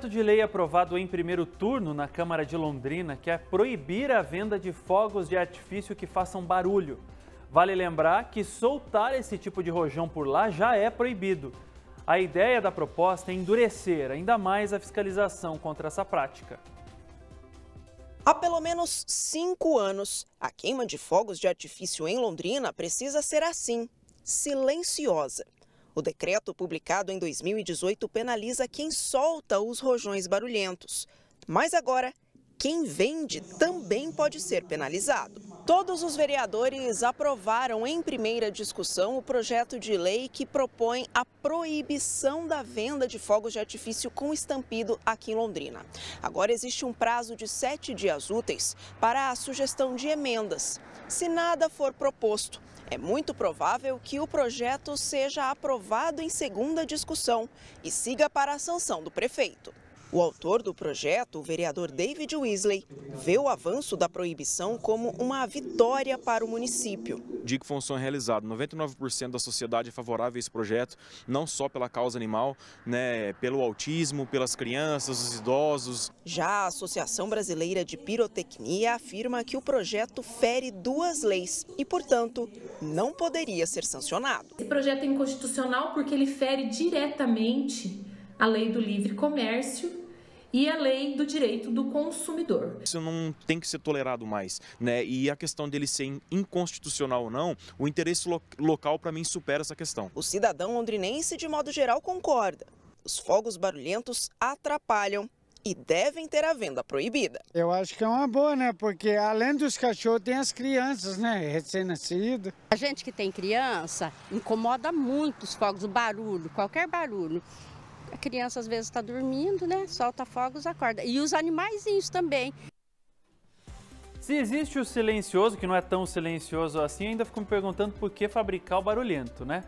Projeto de lei aprovado em primeiro turno na Câmara de Londrina quer é proibir a venda de fogos de artifício que façam barulho. Vale lembrar que soltar esse tipo de rojão por lá já é proibido. A ideia da proposta é endurecer ainda mais a fiscalização contra essa prática. Há pelo menos cinco anos, a queima de fogos de artifício em Londrina precisa ser assim silenciosa. O decreto publicado em 2018 penaliza quem solta os rojões barulhentos. Mas agora, quem vende também pode ser penalizado. Todos os vereadores aprovaram em primeira discussão o projeto de lei que propõe a proibição da venda de fogos de artifício com estampido aqui em Londrina. Agora existe um prazo de sete dias úteis para a sugestão de emendas. Se nada for proposto, é muito provável que o projeto seja aprovado em segunda discussão e siga para a sanção do prefeito. O autor do projeto, o vereador David Weasley, vê o avanço da proibição como uma vitória para o município. Digo função é realizado. 99% da sociedade é favorável a esse projeto, não só pela causa animal, né, pelo autismo, pelas crianças, os idosos. Já a Associação Brasileira de Pirotecnia afirma que o projeto fere duas leis e, portanto, não poderia ser sancionado. Esse projeto é inconstitucional porque ele fere diretamente a lei do livre comércio e a lei do direito do consumidor. Isso não tem que ser tolerado mais, né? E a questão dele ser inconstitucional ou não, o interesse lo local para mim supera essa questão. O cidadão londrinense de modo geral concorda. Os fogos barulhentos atrapalham e devem ter a venda proibida. Eu acho que é uma boa, né? Porque além dos cachorros tem as crianças, né? Recém-nascido. A gente que tem criança incomoda muito os fogos, o barulho, qualquer barulho. A criança às vezes está dormindo, né? Solta fogos, acorda. E os animaizinhos também. Se existe o silencioso, que não é tão silencioso assim, ainda fico me perguntando por que fabricar o barulhento, né?